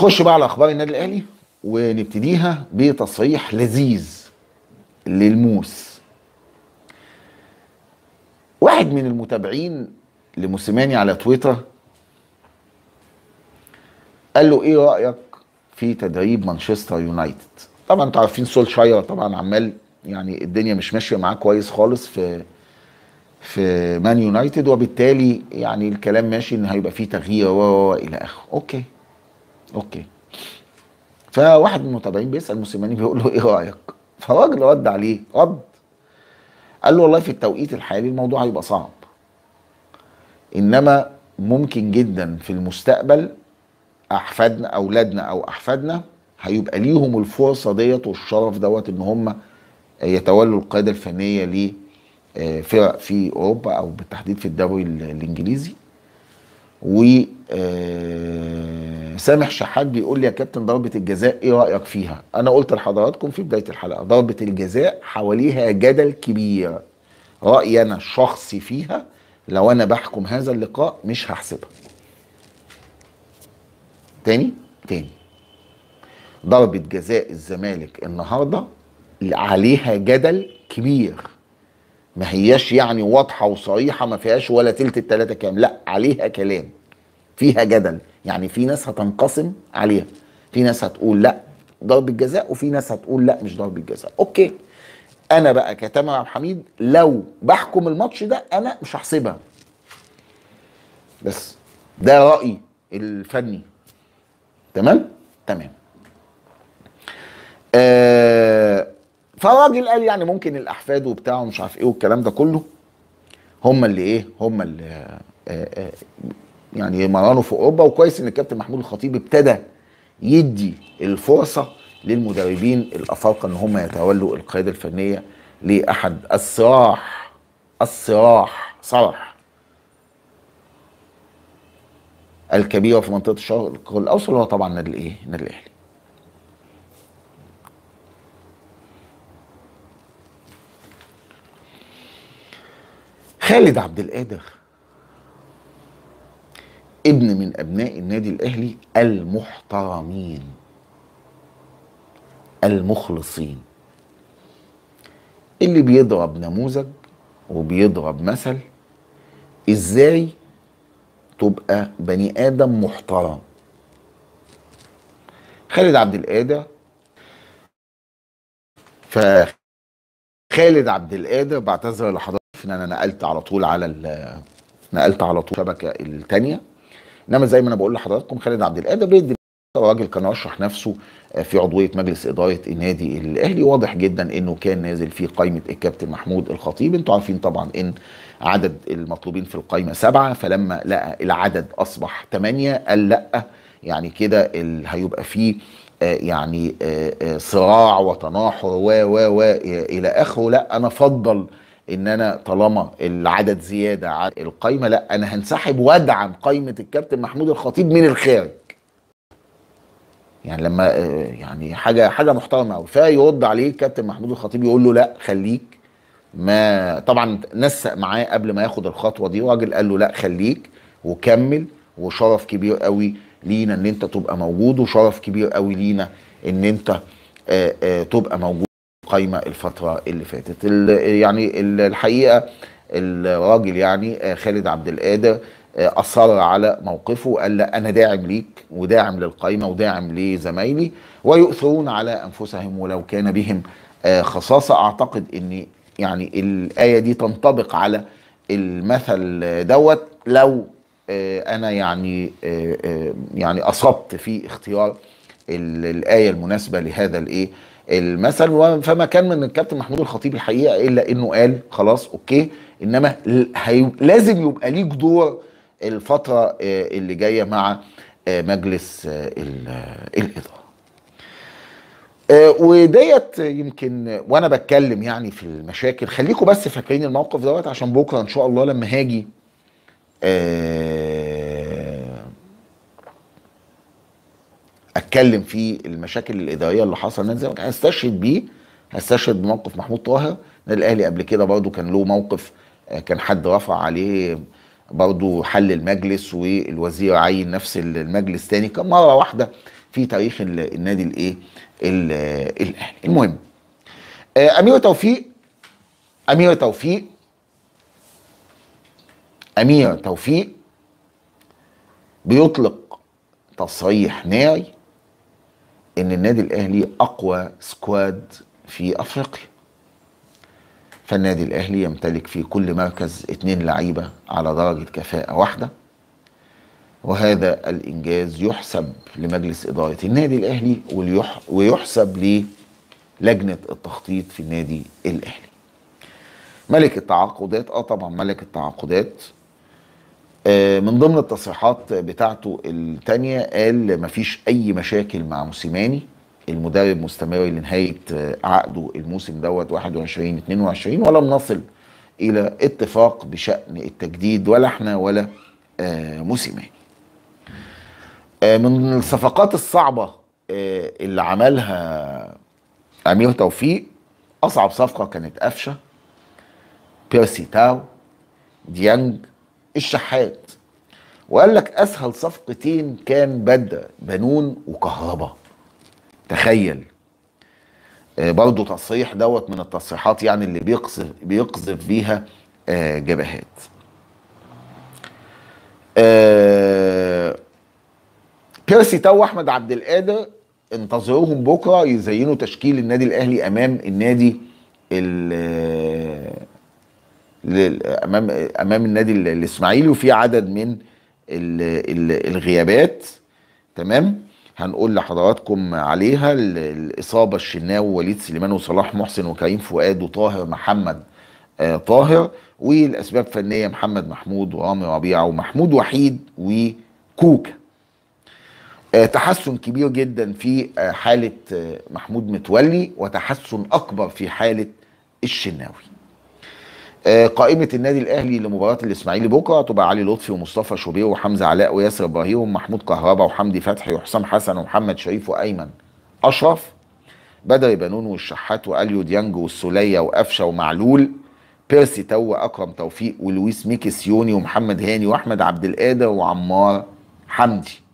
خش بقى على اخبار النادي الاهلي ونبتديها بتصريح لذيذ للموس واحد من المتابعين لموسيماني على تويتر قال له ايه رايك في تدريب مانشستر يونايتد طبعا انتوا عارفين سول شاير طبعا عمال يعني الدنيا مش ماشيه معاه كويس خالص في في مان يونايتد وبالتالي يعني الكلام ماشي ان هيبقى فيه تغيير و الى اخره اوكي اوكي فواحد من المتابعين بيسال موسيماني بيقول له ايه رايك؟ فالراجل رد عليه رد قال له والله في التوقيت الحالي الموضوع هيبقى صعب انما ممكن جدا في المستقبل احفادنا اولادنا او احفادنا هيبقى ليهم الفرصه ديت والشرف دوت ان هم يتولوا القياده الفنيه ل آه، فرق في اوروبا او بالتحديد في الدوري الانجليزي و آه، سامح شحات بيقول لي يا كابتن ضربه الجزاء ايه رايك فيها؟ انا قلت لحضراتكم في بدايه الحلقه ضربه الجزاء حواليها جدل كبير رايي انا الشخصي فيها لو انا بحكم هذا اللقاء مش هحسبها. تاني تاني ضربه جزاء الزمالك النهارده عليها جدل كبير ما هياش يعني واضحه وصريحه ما فيهاش ولا تلت التلاته كام لا عليها كلام فيها جدل يعني في ناس هتنقسم عليها في ناس هتقول لا ضربة جزاء وفي ناس هتقول لا مش ضربة جزاء اوكي انا بقى كتامر عبد الحميد لو بحكم الماتش ده انا مش هحسبها بس ده رايي الفني تمام تمام آه فراجل قال يعني ممكن الاحفاد وبتاع ومش عارف ايه والكلام ده كله هم اللي ايه هم اللي آه آه يعني مرانه في اوروبا وكويس ان الكابتن محمود الخطيب ابتدى يدي الفرصه للمدربين الافارقه ان هم يتولوا القياده الفنيه لاحد الصراح الصراح صرح الكبيره في منطقه الشرق الاوسط هو طبعا النادي الايه؟ النادي الاهلي. خالد عبد القادر ابن من ابناء النادي الاهلي المحترمين المخلصين اللي بيضرب نموذج وبيضرب مثل ازاي تبقى بني ادم محترم خالد عبد القادر فخالد عبد القادر بعتذر لحضرتك ان انا نقلت على طول على نقلت على طول الشبكه الثانيه انما زي ما انا بقول لحضراتكم خالد عبد القادر بيدي راجل كان رشح نفسه آه، في عضويه مجلس اداره النادي الاهلي واضح جدا انه كان نازل في قائمه الكابتن محمود الخطيب انتوا عارفين طبعا ان عدد المطلوبين في القائمه سبعه فلما لقى العدد اصبح ثمانيه قال لا يعني كده هيبقى فيه آه، يعني آه، صراع وتناحر و و و الى اخره لا انا افضل ان انا طالما العدد زياده عن القايمه لا انا هنسحب وادعم قايمه الكابتن محمود الخطيب من الخارج يعني لما آه، يعني حاجه حاجه محترمه قوي فيرد عليه الكابتن محمود الخطيب يقول له لا خليك ما طبعا نسق معاه قبل ما ياخد الخطوه دي وراجل قال له لا خليك وكمل وشرف كبير قوي لينا ان انت تبقى موجود وشرف كبير قوي لينا ان انت آه، آه، تبقى موجود قايمه الفتره اللي فاتت يعني الحقيقه الراجل يعني آه، خالد عبد القادر آه، اصر على موقفه وقال لا انا داعم ليك وداعم للقايمه وداعم لزمايلي ويؤثرون على انفسهم ولو كان بهم آه، خصاصه اعتقد ان يعني الايه دي تنطبق على المثل دوت لو انا يعني يعني اصبت في اختيار الايه المناسبه لهذا الايه المثل فما كان من الكابتن محمود الخطيب الحقيقه الا انه قال خلاص اوكي انما لازم يبقى ليك دور الفتره آه، اللي جايه مع آه، مجلس آه، الاداره. وديت يمكن وانا بتكلم يعني في المشاكل خليكم بس فاكرين الموقف دوت عشان بكره ان شاء الله لما هاجي اتكلم في المشاكل الاداريه اللي حصل نادي الزمالك هستشهد بيه هستشهد بموقف محمود طاهر النادي الاهلي قبل كده برضه كان له موقف آه، كان حد رفع عليه برضه حل المجلس والوزير عين نفس المجلس تاني كان مره واحده في تاريخ النادي الايه الاهلي المهم آه، امير توفيق امير توفيق امير توفيق بيطلق تصريح ناري ان النادي الاهلي اقوى سكواد في افريقيا فالنادي الاهلي يمتلك في كل مركز اتنين لعيبه على درجه كفاءه واحده وهذا الانجاز يحسب لمجلس اداره النادي الاهلي ويحسب للجنه التخطيط في النادي الاهلي ملك التعاقدات اه طبعا ملك التعاقدات آه، من ضمن التصريحات بتاعته الثانيه قال مفيش أي مشاكل مع موسيماني المدرب مستمر لنهاية آه، عقده الموسم دوت 21 22 ولم نصل إلى اتفاق بشأن التجديد ولا احنا ولا آه، موسيماني من الصفقات الصعبة اللي عملها أمير توفيق أصعب صفقة كانت قفشة بيرسي تاو ديانج الشحات وقال لك اسهل صفقتين كان بدا بنون وكهرباء تخيل آه، برضو تصريح دوت من التصريحات يعني اللي بيقذف بيقذف بيها آه، جبهات آه، بيرسي تو احمد عبد القادر انتظروهم بكره يزينوا تشكيل النادي الاهلي امام النادي امام امام النادي الاسماعيلي وفي عدد من الغيابات تمام هنقول لحضراتكم عليها الاصابه الشناوي ووليد سليمان وصلاح محسن وكريم فؤاد وطاهر محمد آه، طاهر والاسباب فنيه محمد محمود ورامي ربيعه ومحمود وحيد وكوكا آه، تحسن كبير جدا في آه، حاله محمود متولي وتحسن اكبر في حاله الشناوي آه، قائمة النادي الأهلي لمباراة الإسماعيلي بكرة تبقى علي لطفي ومصطفى شوبير وحمزة علاء وياسر إبراهيم ومحمود كهربا وحمدي فتحي وحسام حسن ومحمد شريف وأيمن أشرف بدري بنون والشحات وأليو ديانج والسولية وقفشة ومعلول بيرسي تو وأكرم توفيق ولويس ميكي سيوني ومحمد هاني وأحمد عبد القادر وعمار حمدي